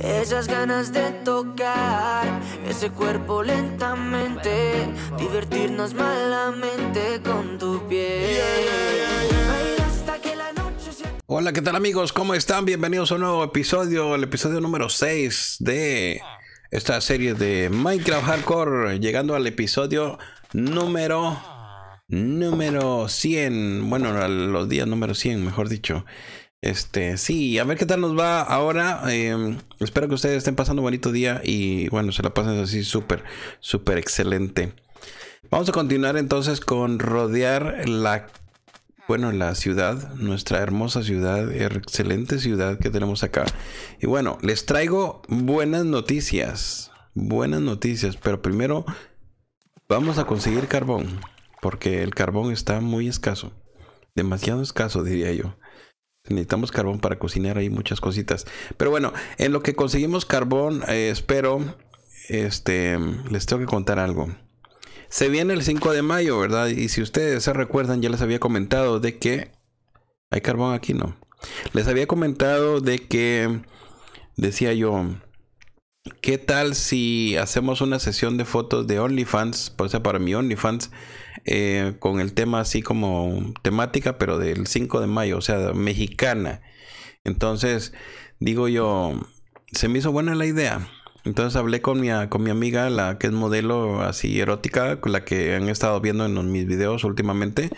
Esas ganas de tocar ese cuerpo lentamente, divertirnos malamente con tu piel. Hola, ¿qué tal amigos? ¿Cómo están? Bienvenidos a un nuevo episodio, el episodio número 6 de esta serie de Minecraft Hardcore, llegando al episodio número número 100, bueno, los días número 100, mejor dicho. Este, sí, a ver qué tal nos va ahora. Em, espero que ustedes estén pasando un bonito día y bueno, se la pasen así súper, súper excelente. Vamos a continuar entonces con rodear la, bueno, la ciudad, nuestra hermosa ciudad, excelente ciudad que tenemos acá. Y bueno, les traigo buenas noticias, buenas noticias, pero primero vamos a conseguir carbón, porque el carbón está muy escaso, demasiado escaso diría yo. Necesitamos carbón para cocinar, hay muchas cositas. Pero bueno, en lo que conseguimos carbón, eh, espero, este, les tengo que contar algo. Se viene el 5 de mayo, ¿verdad? Y si ustedes se recuerdan, ya les había comentado de que... ¿Hay carbón aquí? No. Les había comentado de que... Decía yo, ¿Qué tal si hacemos una sesión de fotos de OnlyFans? Pues, o sea, para mi OnlyFans, eh, con el tema así como temática, pero del 5 de mayo, o sea, mexicana. Entonces, digo yo, se me hizo buena la idea. Entonces hablé con mi, con mi amiga, la que es modelo así erótica, con la que han estado viendo en mis videos últimamente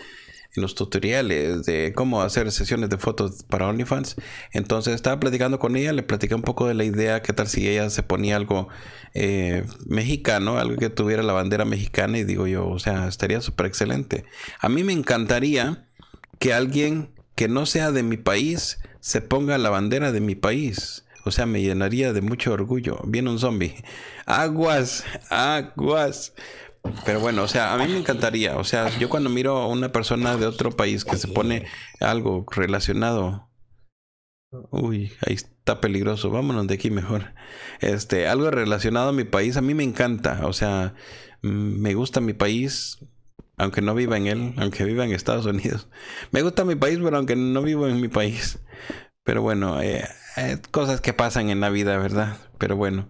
en los tutoriales de cómo hacer sesiones de fotos para OnlyFans. Entonces estaba platicando con ella, le platicé un poco de la idea, qué tal si ella se ponía algo eh, mexicano, algo que tuviera la bandera mexicana y digo yo, o sea, estaría súper excelente. A mí me encantaría que alguien que no sea de mi país se ponga la bandera de mi país. O sea, me llenaría de mucho orgullo. Viene un zombie. Aguas, aguas. Pero bueno, o sea, a mí me encantaría. O sea, yo cuando miro a una persona de otro país que se pone algo relacionado. Uy, ahí está peligroso. Vámonos de aquí mejor. Este, algo relacionado a mi país, a mí me encanta. O sea, mm, me gusta mi país, aunque no viva en él, aunque viva en Estados Unidos. Me gusta mi país, pero aunque no vivo en mi país. Pero bueno, eh, eh, cosas que pasan en la vida, ¿verdad? Pero bueno.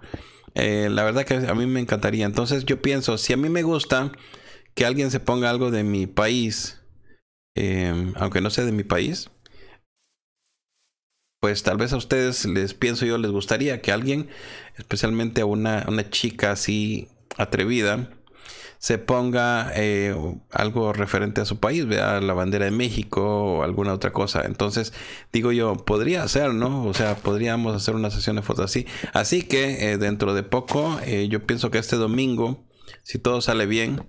Eh, la verdad que a mí me encantaría. Entonces yo pienso, si a mí me gusta que alguien se ponga algo de mi país, em, aunque no sea de mi país, pues tal vez a ustedes les pienso yo les gustaría que alguien, especialmente a una, una chica así atrevida, se ponga eh, algo referente a su país, vea la bandera de México o alguna otra cosa. Entonces, digo yo, podría ser, ¿no? O sea, podríamos hacer una sesión de fotos así. Así que eh, dentro de poco, eh, yo pienso que este domingo, si todo sale bien,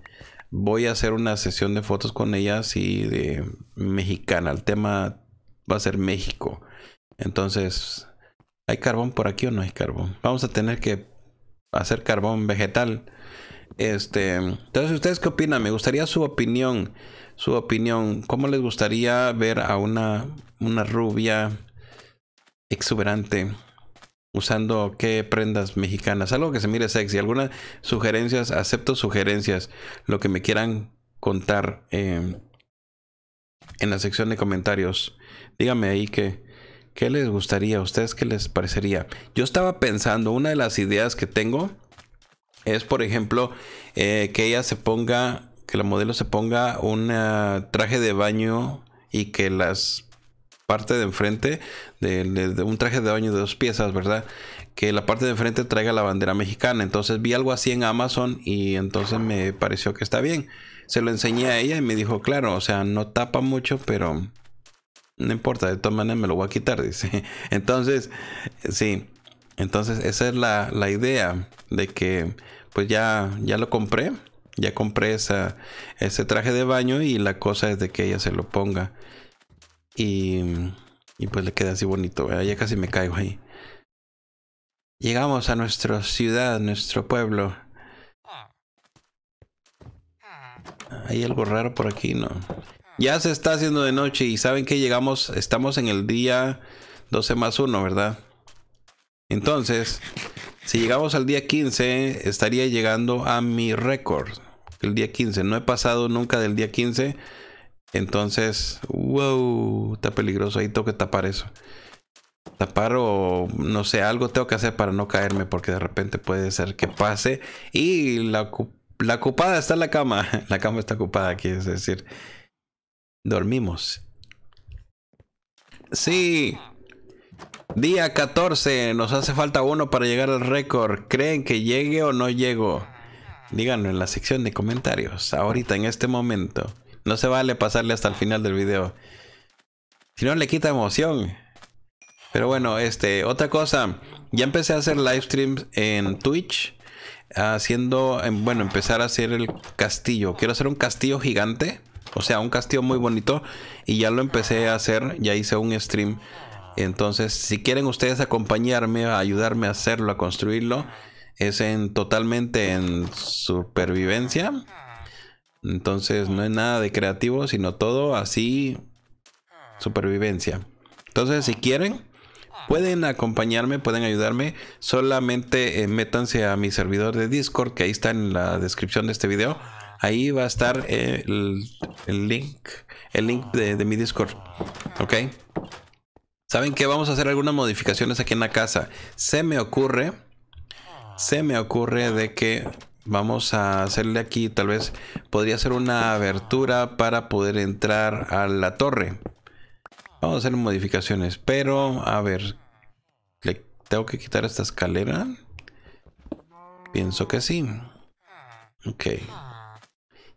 voy a hacer una sesión de fotos con ellas y de mexicana. El tema va a ser México. Entonces, ¿hay carbón por aquí o no hay carbón? Vamos a tener que hacer carbón vegetal este, entonces, ¿ustedes qué opinan? Me gustaría su opinión. Su opinión. ¿Cómo les gustaría ver a una, una rubia exuberante? Usando qué prendas mexicanas, algo que se mire sexy. Algunas sugerencias, acepto sugerencias, lo que me quieran contar em, en la sección de comentarios. Díganme ahí que, qué les gustaría, a ustedes qué les parecería. Yo estaba pensando, una de las ideas que tengo es, por ejemplo, eh, que ella se ponga, que la modelo se ponga un eh, traje de baño y que las parte de enfrente, de, de, un traje de baño de dos piezas, ¿verdad? Que la parte de enfrente traiga la bandera mexicana. Entonces vi algo así en Amazon y entonces me pareció que está bien. Se lo enseñé a ella y me dijo, claro, o sea, no tapa mucho, pero no importa, de todas maneras me lo voy a quitar, dice. Entonces, sí. Entonces esa es la, la idea de que pues ya, ya lo compré, ya compré esa, ese traje de baño y la cosa es de que ella se lo ponga. Y, y pues le queda así bonito, ya casi me caigo ahí. Llegamos a nuestra ciudad, nuestro pueblo. Hay algo raro por aquí, ¿no? Ya se está haciendo de noche y saben que llegamos, estamos en el día 12 más 1, ¿verdad? Entonces, si llegamos al día 15, estaría llegando a mi récord. El día 15. No he pasado nunca del día 15. Entonces, wow, está peligroso. Ahí tengo que tapar eso. Tapar o no sé, algo tengo que hacer para no caerme porque de repente puede ser que pase. Y la, la ocupada está en la cama. La cama está ocupada aquí, es decir, dormimos. Sí. Día 14, nos hace falta uno para llegar al récord. ¿Creen que llegue o no llego? Díganlo en la sección de comentarios, ahorita, en este momento. No se vale pasarle hasta el final del video. Si no, le quita emoción. Pero bueno, este, otra cosa. Ya empecé a hacer live streams en Twitch. Haciendo, em, bueno, empezar a hacer el castillo. Quiero hacer un castillo gigante. O sea, un castillo muy bonito. Y ya lo empecé a hacer. Ya hice un stream entonces, si quieren ustedes acompañarme, ayudarme a hacerlo, a construirlo, es en totalmente en supervivencia. Entonces, no es nada de creativo, sino todo así supervivencia. Entonces, si quieren, pueden acompañarme, pueden ayudarme. Solamente eh, métanse a mi servidor de Discord, que ahí está en la descripción de este video. Ahí va a estar eh, el, link, el link de, de mi Discord. ¿Ok? ¿Saben qué? Vamos a hacer algunas modificaciones aquí en la casa. Se me ocurre, se me ocurre de que vamos a hacerle aquí, tal vez podría ser una abertura para poder entrar a la torre. Vamos a hacer modificaciones, pero a ver, ¿le tengo que quitar esta escalera? Pienso que sí. Ok.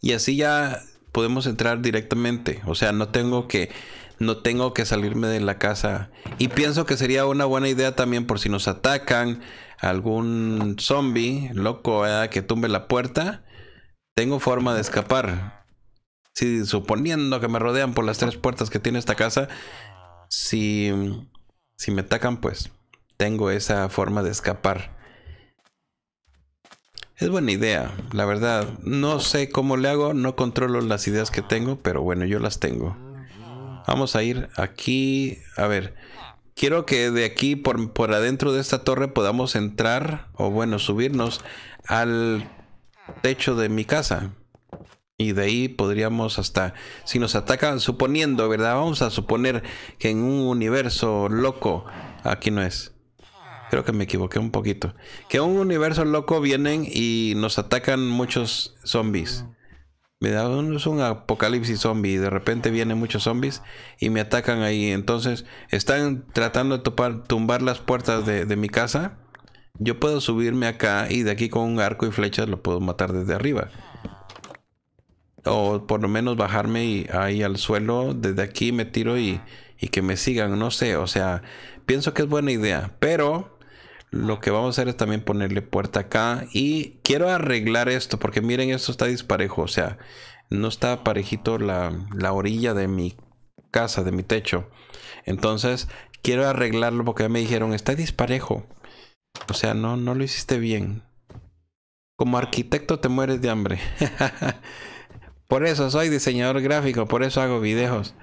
Y así ya podemos entrar directamente. O sea, no tengo que no tengo que salirme de la casa. Y pienso que sería una buena idea también por si nos atacan algún zombie loco que tumbe la puerta. Tengo forma de escapar. Si suponiendo que me rodean por las tres puertas que tiene esta casa, si, si me atacan, pues tengo esa forma de escapar. Es buena idea, la verdad. No sé cómo le hago, no controlo las ideas que tengo, pero bueno, yo las tengo. Vamos a ir aquí. A ver. Quiero que de aquí, por, por adentro de esta torre, podamos entrar, o bueno, subirnos al techo de mi casa. Y de ahí podríamos hasta, si nos atacan, suponiendo, ¿verdad? Vamos a suponer que en un universo loco, aquí no es. Creo que me equivoqué un poquito. Que en un universo loco vienen y nos atacan muchos zombies. Me da un, es un apocalipsis zombie. De repente vienen muchos zombies y me atacan ahí. Entonces están tratando de tumbar las puertas de, mi casa. Yo puedo subirme acá y de aquí con un arco y flechas lo puedo matar desde arriba. O por lo menos bajarme ahí al suelo. Desde aquí me tiro y, y que me sigan. No sé. O sea, pienso que es buena idea. Pero lo que vamos a hacer es también ponerle puerta acá. Y quiero arreglar esto porque miren, esto está disparejo. O sea, no está parejito la, la orilla de mi casa, de mi techo. Entonces, quiero arreglarlo porque me dijeron, está disparejo. O sea, no, no lo hiciste bien. Como arquitecto te mueres de hambre. por eso soy diseñador gráfico, por eso hago videos.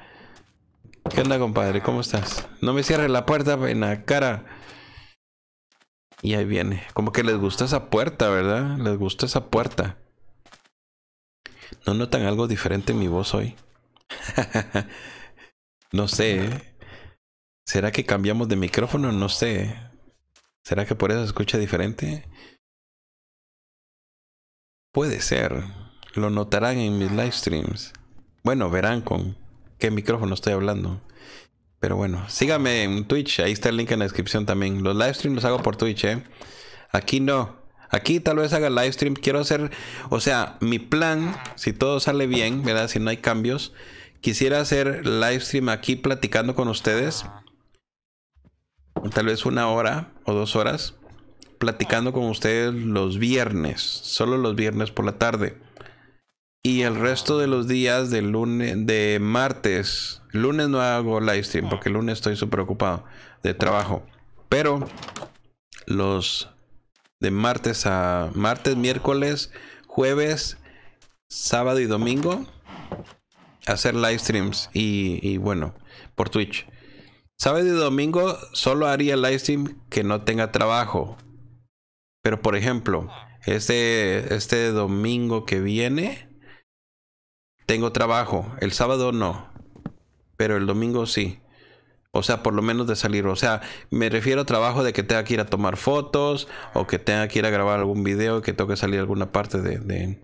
¿Qué onda, compadre? ¿Cómo estás? No me cierres la puerta en la cara. Y ahí viene. Como que les gusta esa puerta, ¿verdad? Les gusta esa puerta. ¿No notan algo diferente en mi voz hoy? no sé. ¿eh? ¿Será que cambiamos de micrófono? No sé. ¿Será que por eso se escucha diferente? Puede ser. Lo notarán en mis live streams. Bueno, verán con qué micrófono estoy hablando. Pero bueno, sígame en Twitch, ahí está el link en la descripción también. Los live los hago por Twitch, ¿eh? Aquí no. Aquí tal vez haga live stream. Quiero hacer, o sea, mi plan, si todo sale bien, ¿verdad? Si no hay cambios, quisiera hacer live stream aquí platicando con ustedes. Tal vez una hora o dos horas platicando con ustedes los viernes, solo los viernes por la tarde. Y el resto de los días de lunes, de martes, lunes no hago live stream porque el lunes estoy súper ocupado de trabajo. Pero los de martes a martes, miércoles, jueves, sábado y domingo hacer live streams y, bueno, por Twitch. Sábado y domingo solo haría live stream que no tenga trabajo. Pero por ejemplo, este, este domingo que viene, tengo trabajo, el sábado no, pero el domingo sí. O sea, por lo menos de salir. O sea, me refiero a trabajo de que tenga que ir a tomar fotos o que tenga que ir a grabar algún video y que tenga que salir a alguna parte de,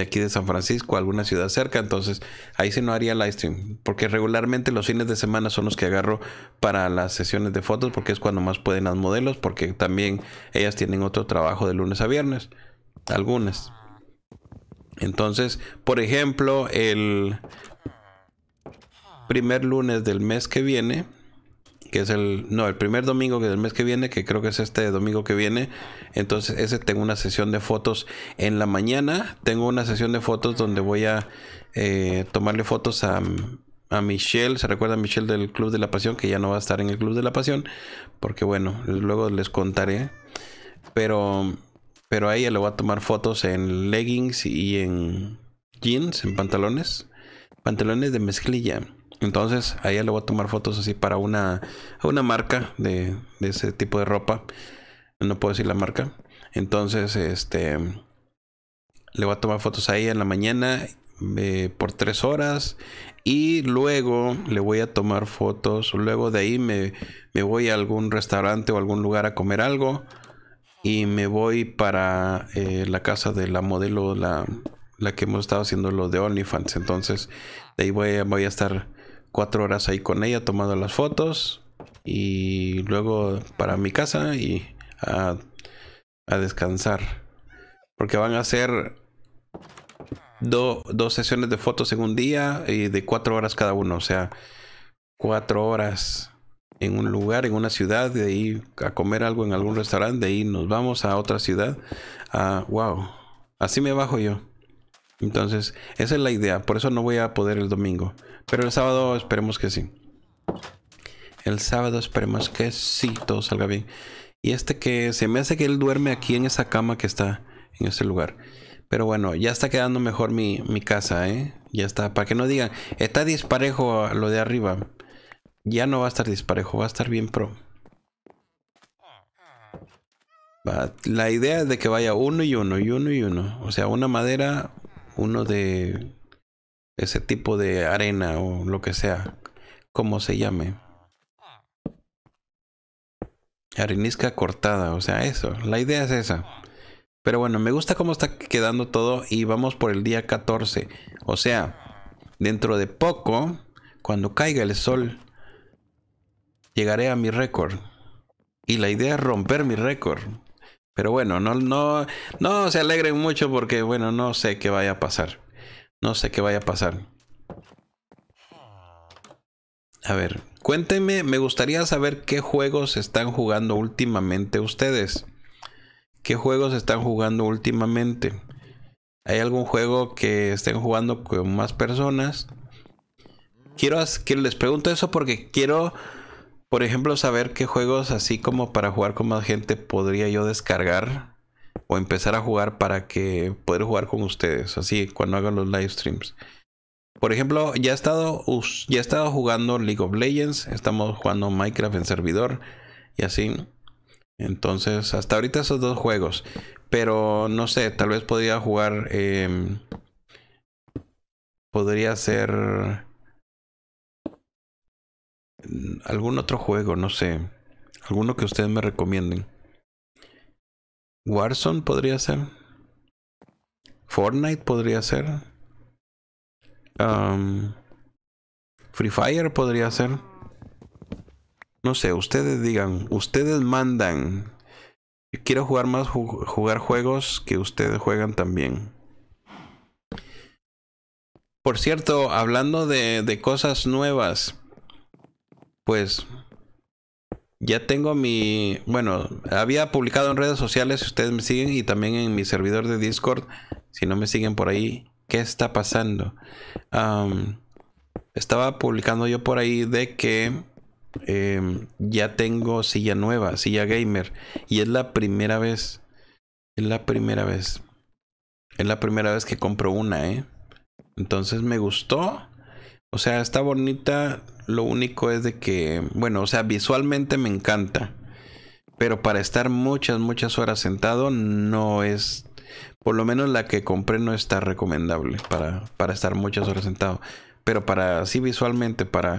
aquí de San Francisco, alguna ciudad cerca. Entonces, ahí sí no haría live stream. Porque regularmente los fines de semana son los que agarro para las sesiones de fotos porque es cuando más pueden las modelos porque también ellas tienen otro trabajo de lunes a viernes. Algunas. Entonces, por ejemplo, el primer lunes del mes que viene, que es el, no, el primer domingo del mes que viene, que creo que es este domingo que viene, entonces ese tengo una sesión de fotos en la mañana, tengo una sesión de fotos donde voy a eh, tomarle fotos a, a Michelle, se recuerda a Michelle del Club de la Pasión, que ya no va a estar en el Club de la Pasión, porque bueno, luego les contaré, pero pero a ella le voy a tomar fotos en leggings y en jeans, en pantalones. Pantalones de mezclilla. Entonces a ella le voy a tomar fotos así para una, una marca de, ese tipo de ropa. No puedo decir la marca. Entonces, este... Le voy a tomar fotos a ella en la mañana eh, por tres horas y luego le voy a tomar fotos. Luego de ahí me, me, voy a algún restaurante o algún lugar a comer algo y me voy para eh, la casa de la modelo, la, que hemos estado haciendo lo de OnlyFans. Entonces, de ahí voy, voy a estar cuatro horas ahí con ella tomando las fotos y luego para mi casa y a, descansar. Porque van a ser do, dos sesiones de fotos en un día y de cuatro horas cada uno, o sea, cuatro horas en un lugar, en una ciudad, de ahí a comer algo en algún restaurante, de ahí nos vamos a otra ciudad. wow, así me bajo yo. Entonces, esa es la idea. Por eso no voy a poder el domingo. Pero el sábado esperemos que sí. El sábado esperemos que sí, todo salga bien. Y este que se me hace que él duerme aquí en esa cama que está en ese lugar. Pero bueno, ya está quedando mejor mi, mi casa, ¿eh? Ya está. Para que no digan, está disparejo lo de arriba. Ya no va a estar disparejo, va a estar bien pro. la idea es de que vaya uno y uno, y uno y uno. O sea, una madera, uno de ese tipo de arena o lo que sea, como se llame. Arenisca cortada, o sea, eso. La idea es esa. Pero bueno, me gusta cómo está quedando todo y vamos por el día 14. O sea, dentro de poco, cuando caiga el sol, llegaré a mi récord. Y la idea es romper mi récord. Pero bueno, no, no, no se alegren mucho porque, bueno, no sé qué vaya a pasar. No sé qué vaya a pasar. A ver, cuéntenme, me gustaría saber qué juegos están jugando últimamente ustedes. ¿Qué juegos están jugando últimamente? ¿Hay algún juego que estén jugando con más personas? Quiero que les pregunto eso porque quiero por ejemplo, saber qué juegos así como para jugar con más gente podría yo descargar o empezar a jugar para que poder jugar con ustedes, así cuando hagan los live streams. Por ejemplo, ya he estado, ya he estado jugando League of Legends, estamos jugando Minecraft en servidor y así. Entonces, hasta ahorita esos dos juegos. Pero no sé, tal vez podría jugar. Em, podría ser algún otro juego, no sé. Alguno que ustedes me recomienden. Warzone podría ser. Fortnite podría ser. Free Fire podría ser. No sé, ustedes digan, ustedes mandan. quiero jugar más, jugar juegos que ustedes juegan también. Por cierto, hablando de, de cosas nuevas, pues ya tengo mi, bueno, había publicado en redes sociales, si ustedes me siguen, y también en mi servidor de Discord, si no me siguen por ahí, ¿qué está pasando? estaba publicando yo por ahí de que em, ya tengo silla nueva, silla gamer, y es la primera vez, es la primera vez, es la primera vez que compro una, ¿eh? Entonces me gustó o sea, está bonita. Lo único es de que, bueno, o sea, visualmente me encanta. Pero para estar muchas, muchas horas sentado no es... Por lo menos la que compré no está recomendable para, para estar muchas horas sentado. Pero para así visualmente, para,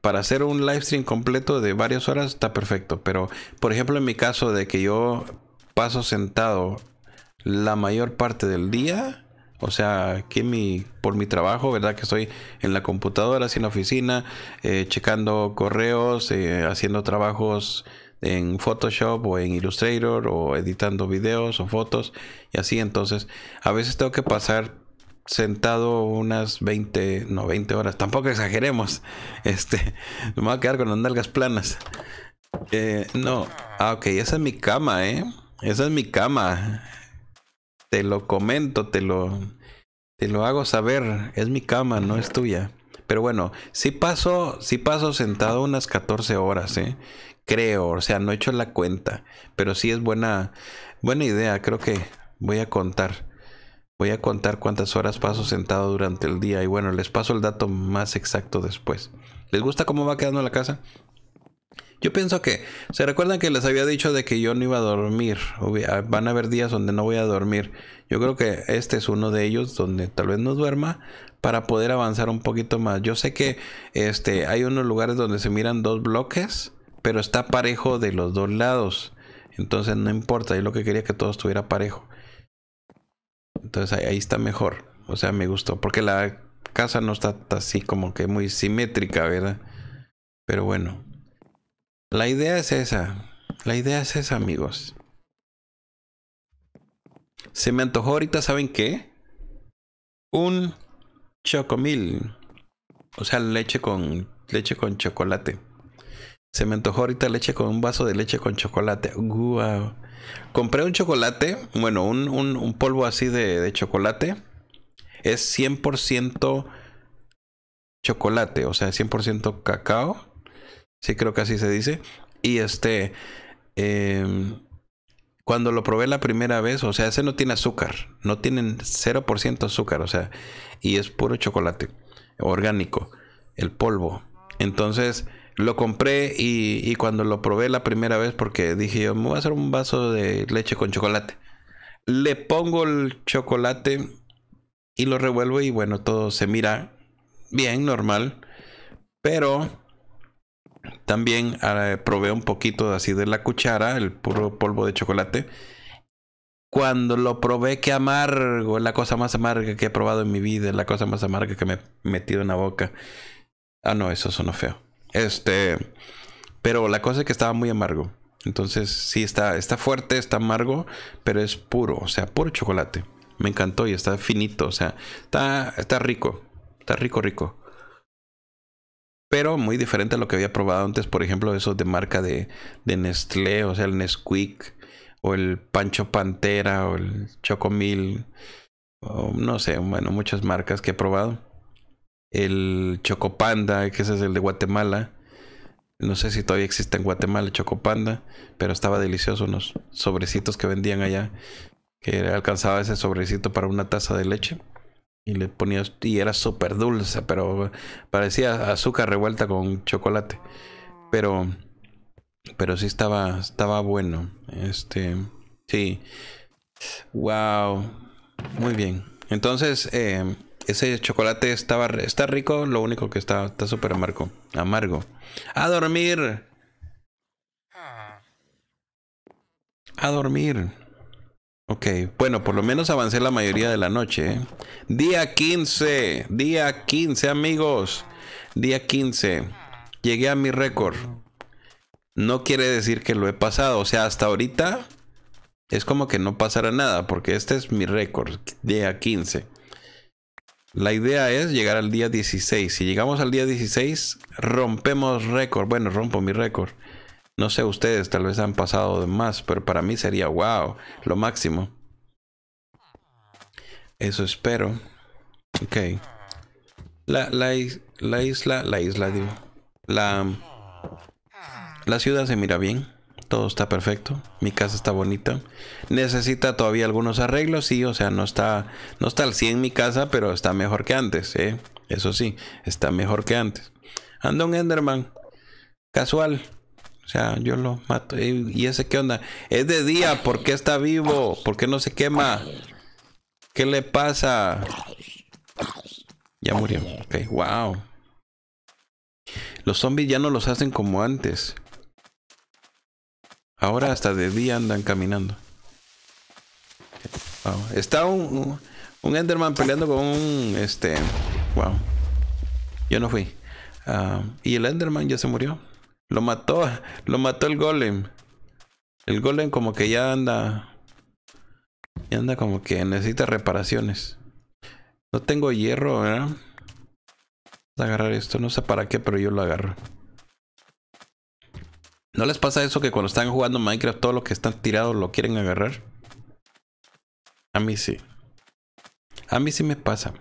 para hacer un live stream completo de varias horas está perfecto. Pero, por ejemplo, en mi caso de que yo paso sentado la mayor parte del día, o sea, aquí mi, por mi trabajo, ¿verdad? Que estoy en la computadora, en la oficina, eh, checando correos, eh, haciendo trabajos en Photoshop o en Illustrator o editando videos o fotos y así. Entonces, a veces tengo que pasar sentado unas 20, no 20 horas, tampoco exageremos. Este, me voy a quedar con las nalgas planas. Eh, no, ah, ok, esa es mi cama, ¿eh? Esa es mi cama te lo comento, te lo, te lo hago saber. Es mi cama, no es tuya. Pero bueno, sí paso, sí paso sentado unas 14 horas, ¿eh? Creo, o sea, no he hecho la cuenta. Pero sí es buena, buena idea, creo que voy a contar. Voy a contar cuántas horas paso sentado durante el día y bueno, les paso el dato más exacto después. ¿Les gusta cómo va quedando la casa? Yo pienso que, ¿se recuerdan que les había dicho de que yo no iba a dormir? van a haber días donde no voy a dormir. Yo creo que este es uno de ellos donde tal vez no duerma para poder avanzar un poquito más. Yo sé que este, hay unos lugares donde se miran dos bloques, pero está parejo de los dos lados. Entonces no importa, yo lo que quería que todo estuviera parejo. Entonces ahí está mejor. O sea, me gustó. Porque la casa no está así como que muy simétrica, ¿verdad? Pero bueno. La idea es esa. La idea es esa, amigos. Se me antojó ahorita, ¿saben qué? Un chocomil. O sea, leche con leche con chocolate. Se me antojó ahorita leche con un vaso de leche con chocolate. Wow. Compré un chocolate, bueno, un, polvo así de, de chocolate. Es 100% chocolate, o sea, 100% cacao. Sí, creo que así se dice. Y este, em, cuando lo probé la primera vez, o sea, ese no tiene azúcar, no tienen 0% azúcar, o sea, y es puro chocolate orgánico, el polvo. Entonces lo compré y, y cuando lo probé la primera vez, porque dije yo, me voy a hacer un vaso de leche con chocolate. Le pongo el chocolate y lo revuelvo y bueno, todo se mira bien, normal. Pero también ah, probé un poquito así de la cuchara, el puro polvo de chocolate. Cuando lo probé, que amargo, la cosa más amarga que he probado en mi vida, la cosa más amarga que me he metido en la boca. Ah, no, eso sonó feo. Este, pero la cosa es que estaba muy amargo. Entonces, sí, está, está fuerte, está amargo, pero es puro, o sea, puro chocolate. Me encantó y está finito, o sea, está, está rico, está rico, rico. Pero muy diferente a lo que había probado antes, por ejemplo, eso de marca de, Nestlé, o sea, el Nesquik, o el Pancho Pantera, o el Chocomil, no sé, bueno, muchas marcas que he probado. El Chocopanda, que ese es el de Guatemala. No sé si todavía existe en Guatemala el Chocopanda, pero estaba delicioso unos sobrecitos que vendían allá, que alcanzaba ese sobrecito para una taza de leche. Y le ponías, y era súper dulce, pero parecía azúcar revuelta con chocolate. Pero, pero sí estaba, estaba bueno. Este, sí. Wow. Muy bien. Entonces, eh, ese chocolate estaba, está rico, lo único que está súper amargo. Amargo. A dormir. Ah. A dormir. Ok, bueno, por lo menos avancé la mayoría de la noche. ¿eh? Día 15, día 15 amigos, día 15. Llegué a mi récord. No quiere decir que lo he pasado, o sea, hasta ahorita es como que no pasará nada, porque este es mi récord, día 15. La idea es llegar al día 16. Si llegamos al día 16, rompemos récord. Bueno, rompo mi récord. No sé ustedes, tal vez han pasado de más, pero para mí sería wow, lo máximo. Eso espero. Ok. La, la, isla, la isla, digo. La, la ciudad se mira bien. Todo está perfecto. Mi casa está bonita. Necesita todavía algunos arreglos, sí. O sea, no está, no está al 100 mi casa, pero está mejor que antes. ¿eh? Eso sí, está mejor que antes. Anda un Enderman. Casual. O sea, yo lo mato. ¿Y ese qué onda? Es de día, ¿por qué está vivo? ¿Por qué no se quema? ¿Qué le pasa? Ya murió. Ok, wow. Los zombies ya no los hacen como antes. Ahora hasta de día andan caminando. Está un, un Enderman peleando con un... Este... Wow. Yo no fui. Ah, y el Enderman ya se murió. Lo mató. Lo mató el golem. El golem como que ya anda... Ya anda como que necesita reparaciones. No tengo hierro, ¿verdad? a agarrar esto. No sé para qué, pero yo lo agarro. ¿No les pasa eso que cuando están jugando Minecraft todo lo que están tirados lo quieren agarrar? A mí sí. A mí sí me pasa.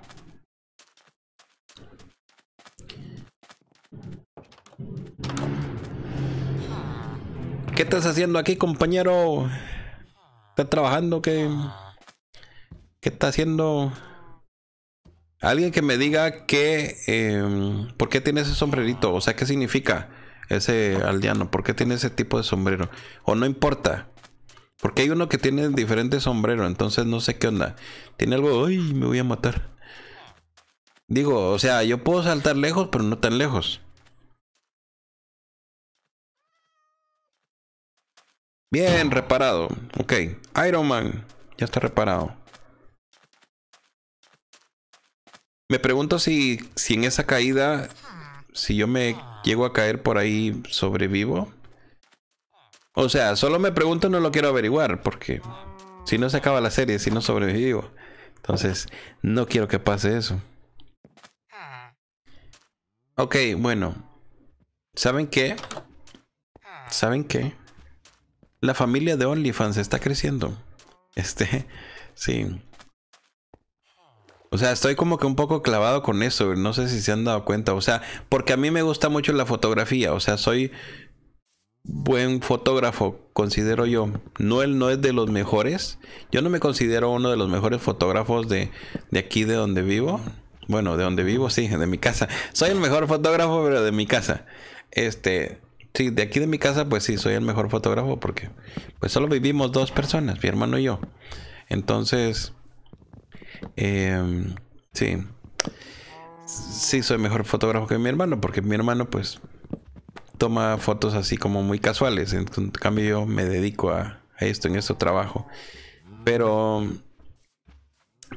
¿Qué estás haciendo aquí, compañero? ¿Estás trabajando? ¿Qué, qué está haciendo? Alguien que me diga qué, em, por qué tiene ese sombrerito, o sea, qué significa ese aldeano, por qué tiene ese tipo de sombrero, o no importa, porque hay uno que tiene diferente sombrero. entonces no sé qué onda. Tiene algo, uy, me voy a matar. Digo, o sea, yo puedo saltar lejos, pero no tan lejos. Bien, reparado. Ok, Iron Man ya está reparado. Me pregunto si, si en esa caída, si yo me llego a caer por ahí, sobrevivo. O sea, solo me pregunto, no lo quiero averiguar, porque si no se acaba la serie, si no sobrevivo. Entonces, no quiero que pase eso. Ok, bueno. ¿Saben qué? ¿Saben qué? La familia de OnlyFans está creciendo. Este, sí. O sea, estoy como que un poco clavado con eso. No sé si se han dado cuenta. O sea, porque a mí me gusta mucho la fotografía. O sea, soy buen fotógrafo, considero yo. No, él no es de los mejores. Yo no me considero uno de los mejores fotógrafos de, de aquí de donde vivo. Bueno, de donde vivo, sí, de mi casa. Soy el mejor fotógrafo, pero de mi casa. Este, sí, de aquí de mi casa, pues sí, soy el mejor fotógrafo porque pues solo vivimos dos personas, mi hermano y yo. Entonces, em, sí, sí soy mejor fotógrafo que mi hermano porque mi hermano pues toma fotos así como muy casuales. En cambio yo me dedico a, esto, en esto trabajo. Pero...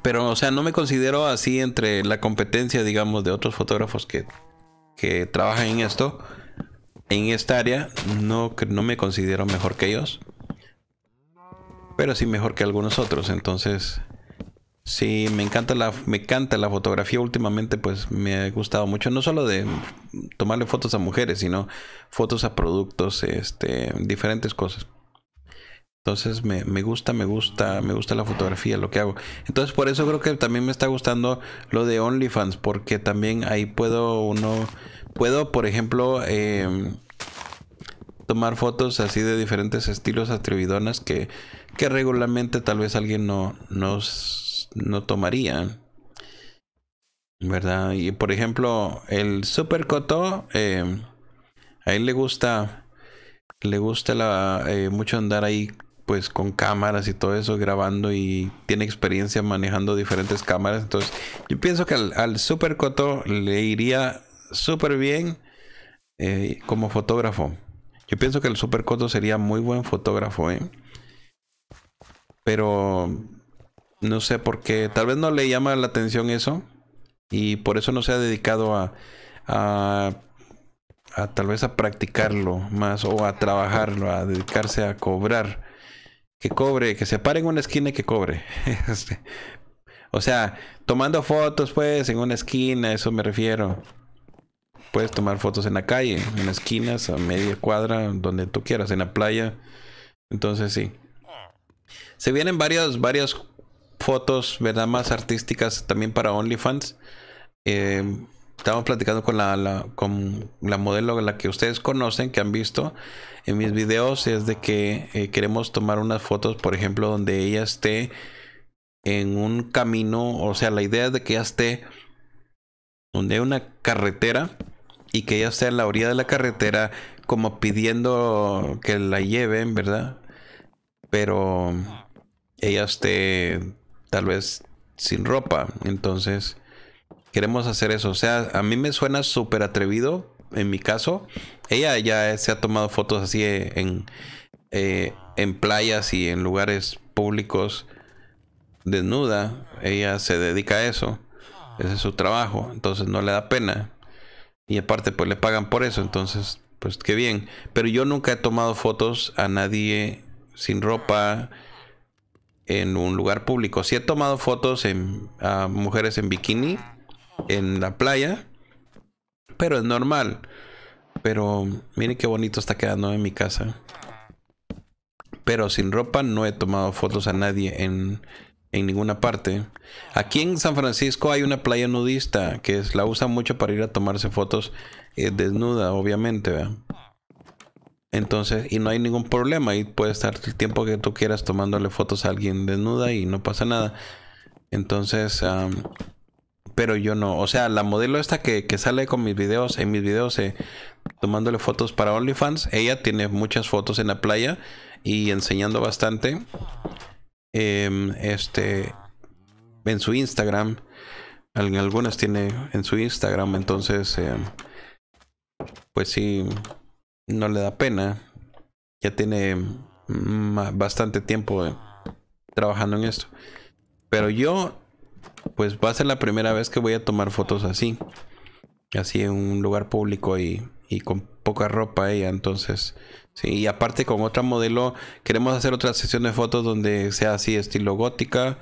Pero, o sea, no me considero así entre la competencia, digamos, de otros fotógrafos que, que trabajan en esto. En esta área no, no me considero mejor que ellos. Pero sí mejor que algunos otros. Entonces, sí, me encanta la, me encanta la fotografía. Últimamente pues me ha gustado mucho. No solo de tomarle fotos a mujeres, sino fotos a productos, este, diferentes cosas. Entonces me, me, gusta, me gusta, me gusta la fotografía, lo que hago. Entonces por eso creo que también me está gustando lo de OnlyFans, porque también ahí puedo uno Puedo, por ejemplo, em, tomar fotos así de diferentes estilos atribuidonas que, regularmente tal vez alguien no, no, no tomaría. ¿Verdad? Y por ejemplo, el Super Coto, em, a él le gusta, le gusta la, eh, mucho andar ahí pues con cámaras y todo eso grabando y tiene experiencia manejando diferentes cámaras. Entonces yo pienso que al, al Super Coto le iría súper bien eh, como fotógrafo. Yo pienso que el Supercoto sería muy buen fotógrafo, ¿eh? Pero no sé por qué. Tal vez no le llama la atención eso. Y por eso no se ha dedicado a, a, a tal vez a practicarlo más o a trabajarlo, a dedicarse a cobrar. Que cobre, que se pare en una esquina y que cobre. Este, o sea, tomando fotos pues en una esquina, eso me refiero. Puedes tomar fotos en la calle, en esquinas, a media cuadra, donde tú quieras, en la playa. Entonces sí. Se vienen varias, varias fotos, ¿verdad? Más artísticas también para OnlyFans. Eh, estamos platicando con la, con la modelo la que ustedes conocen, que han visto en mis videos, es de que eh, queremos tomar unas fotos, por ejemplo, donde ella esté en un camino, o sea, la idea es de que ella esté donde hay una carretera y que ella esté a la orilla de la carretera como pidiendo que la lleven, ¿verdad? Pero ella esté tal vez sin ropa. Entonces, queremos hacer eso. O sea, a mí me suena súper atrevido, en mi caso. Ella ya se ha tomado fotos así en, en eh, playas y en lugares públicos desnuda. Ella se dedica a eso. Ese es su trabajo. Entonces no le da pena. Y aparte, pues le pagan por eso, entonces, pues qué bien. Pero yo nunca he tomado fotos a nadie sin ropa en un lugar público. Sí he tomado fotos en, a mujeres en bikini en la playa, pero es normal. Pero miren qué bonito está quedando en mi casa. Pero sin ropa no he tomado fotos a nadie en en ninguna parte. Aquí en San Francisco hay una playa nudista que es, la usa mucho para ir a tomarse fotos eh, desnuda, obviamente. Entonces, y no hay ningún problema. Y puede estar el tiempo que tú quieras tomándole fotos a alguien desnuda y no pasa nada. Entonces, pero yo no. O sea, la modelo esta que, sale con mis videos, en mis videos, eh, tomándole fotos para OnlyFans, ella tiene muchas fotos en la playa y enseñando bastante. Em, este, en su Instagram. algunas tiene en su Instagram, entonces, em, pues sí, no le da pena. Ya tiene mm, bastante tiempo eh, trabajando en esto. Pero yo, pues va a ser la primera vez que voy a tomar fotos así. Así en un lugar público y, y con poca ropa ella. Entonces, y aparte con otra modelo, queremos hacer otra sesión de fotos donde sea así, estilo gótica.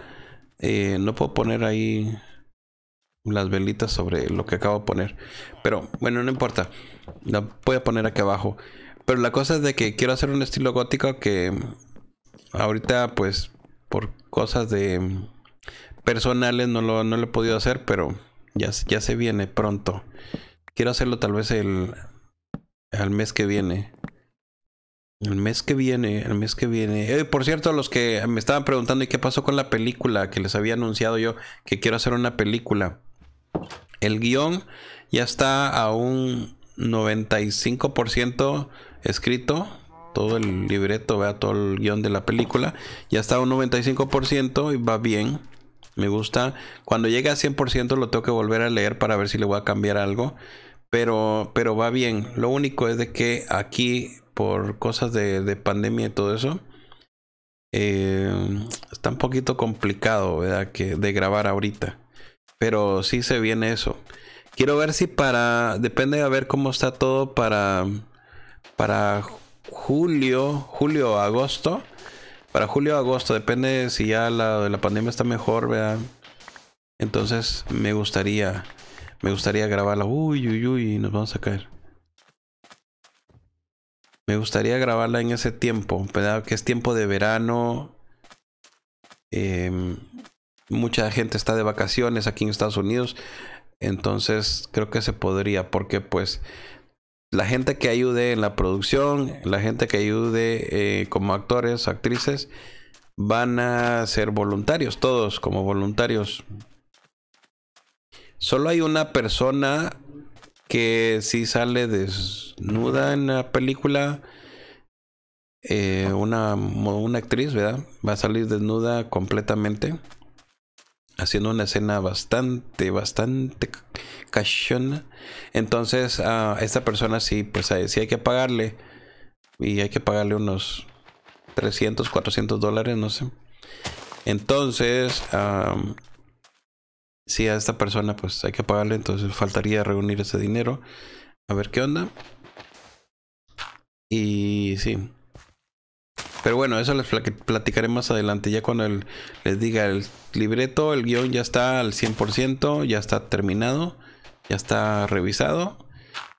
Eh, no puedo poner ahí las velitas sobre lo que acabo de poner. Pero bueno, no importa. La voy a poner aquí abajo. Pero la cosa es de que quiero hacer un estilo gótico que ahorita pues por cosas de personales no lo, no lo he podido hacer, pero ya, ya se viene pronto. Quiero hacerlo tal vez el al mes que viene. El mes que viene, el mes que viene. Eh, por cierto, los que me estaban preguntando y qué pasó con la película que les había anunciado yo que quiero hacer una película. El guión ya está a un 95% escrito. Todo el libreto, vea todo el guión de la película. Ya está a un 95% y va bien. Me gusta. Cuando llegue a 100% lo tengo que volver a leer para ver si le voy a cambiar algo. Pero, pero va bien. Lo único es de que aquí por cosas de, pandemia y todo eso, eh, está un poquito complicado, ¿verdad? Que de grabar ahorita. Pero sí se viene eso. Quiero ver si para. Depende de ver cómo está todo para. Para julio. Julio, agosto. Para julio, agosto. Depende si ya la, la pandemia está mejor, ¿verdad? Entonces me gustaría. Me gustaría grabarla. Uy, uy, uy, nos vamos a caer. Me gustaría grabarla en ese tiempo, Que es tiempo de verano. Em, mucha gente está de vacaciones aquí en Estados Unidos. Entonces creo que se podría, porque pues la gente que ayude en la producción, la gente que ayude eh, como actores, actrices, van a ser voluntarios, todos como voluntarios. Solo hay una persona que si sale desnuda en la película. Eh, una, una actriz, ¿verdad? Va a salir desnuda completamente. Haciendo una escena bastante, bastante cachona. Entonces, a esta persona sí, pues eh, hay que pagarle. Y hay que pagarle unos 300, 400 dólares, no sé. Entonces, si a esta persona pues hay que pagarle, entonces faltaría reunir ese dinero. A ver qué onda. Y sí. Pero bueno, eso les platicaré más adelante, ya cuando les diga el libreto, el guión ya está al 100%, ya está terminado, ya está revisado.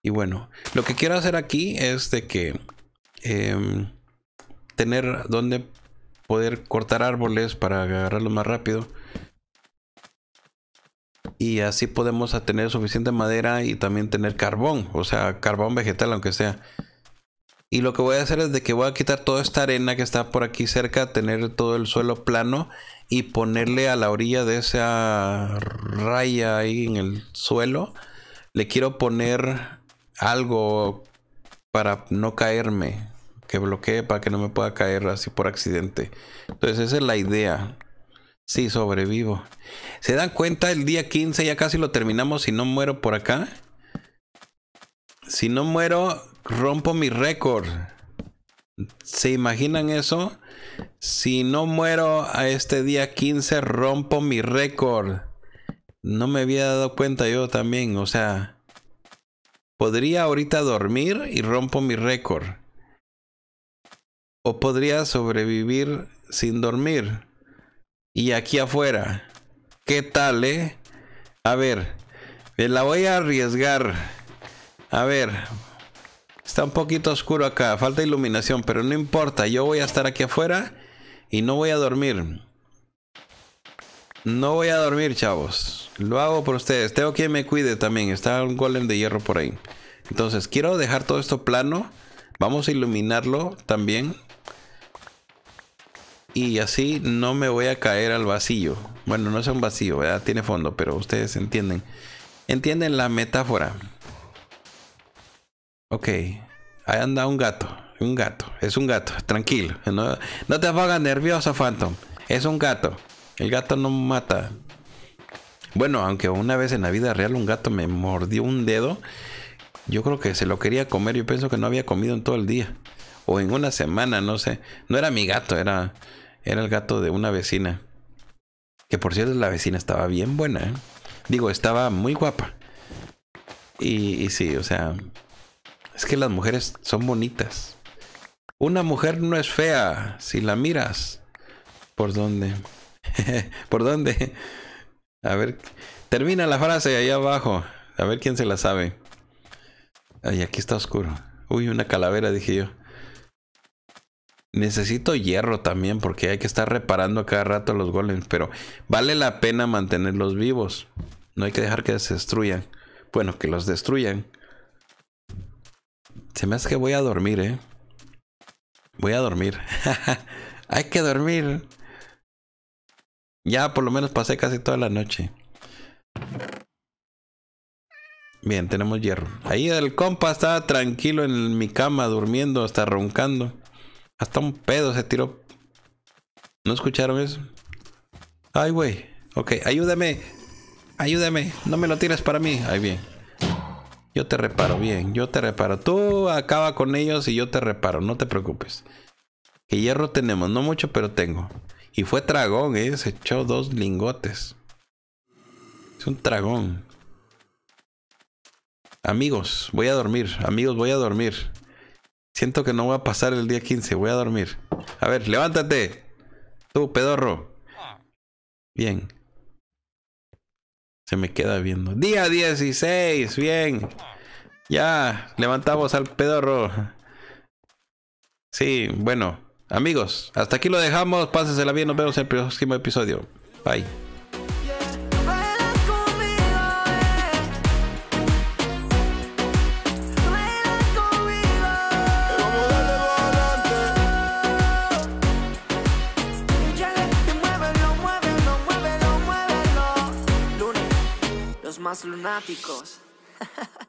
Y bueno, lo que quiero hacer aquí es de que em, tener donde poder cortar árboles para agarrarlo más rápido y así podemos tener suficiente madera y también tener carbón, o sea, carbón vegetal aunque sea. Y lo que voy a hacer es de que voy a quitar toda esta arena que está por aquí cerca, tener todo el suelo plano y ponerle a la orilla de esa raya ahí en el suelo. Le quiero poner algo para no caerme, que bloquee para que no me pueda caer así por accidente. Entonces esa es la idea. Sí, sobrevivo. ¿Se dan cuenta? El día 15 ya casi lo terminamos. Si no muero por acá. Si no muero, rompo mi récord. ¿Se imaginan eso? Si no muero a este día 15, rompo mi récord. No me había dado cuenta yo también. O sea, podría ahorita dormir y rompo mi récord. O podría sobrevivir sin dormir. Y aquí afuera. ¿Qué tal, eh? A ver. Me la voy a arriesgar. A ver. Está un poquito oscuro acá. Falta iluminación, pero no importa. Yo voy a estar aquí afuera y no voy a dormir. No voy a dormir, chavos. Lo hago por ustedes. Tengo que me cuide también. Está un golem de hierro por ahí. Entonces, quiero dejar todo esto plano. Vamos a iluminarlo también y así no me voy a caer al vacío. Bueno, no es un vacío, ¿verdad? Tiene fondo, pero ustedes entienden. Entienden la metáfora. Ok, ahí anda un gato. Un gato, es un gato, tranquilo. No, te hagas nervioso, Phantom. Es un gato. El gato no mata. Bueno, aunque una vez en la vida real un gato me mordió un dedo. Yo creo que se lo quería comer. Yo pienso que no había comido en todo el día. O en una semana, no sé. No era mi gato, era era el gato de una vecina. Que por cierto, la vecina estaba bien buena. ¿eh? Digo, estaba muy guapa. Y, y sí, o sea, es que las mujeres son bonitas. Una mujer no es fea si la miras. ¿Por dónde? ¿Por dónde? A ver, termina la frase ahí abajo. A ver quién se la sabe. Ay, aquí está oscuro. Uy, una calavera, dije yo. Necesito hierro también porque hay que estar reparando cada rato los golems, pero vale la pena mantenerlos vivos. No hay que dejar que se destruyan. Bueno, que los destruyan. Se me hace que voy a dormir, ¿eh? Voy a dormir. hay que dormir. Ya por lo menos pasé casi toda la noche. Bien, tenemos hierro. Ahí el compa estaba tranquilo en mi cama durmiendo, hasta roncando. Hasta un pedo se tiró. ¿No escucharon eso? Ay, güey. Ok, ayúdame. Ayúdame. No me lo tires para mí. Ahí bien. Yo te reparo, bien. Yo te reparo. Tú acaba con ellos y yo te reparo. No te preocupes. Que hierro tenemos. No mucho, pero tengo. Y fue dragón, ¿eh? Se echó dos lingotes. Es un dragón. Amigos, voy a dormir. Amigos, voy a dormir. Siento que no voy a pasar el día 15, voy a dormir. A ver, levántate. Tú, pedorro. Bien. Se me queda viendo. Día 16, bien. Ya, levantamos al pedorro. Sí, bueno. Amigos, hasta aquí lo dejamos. Pásensela bien. Nos vemos en el próximo episodio. Bye. más lunáticos.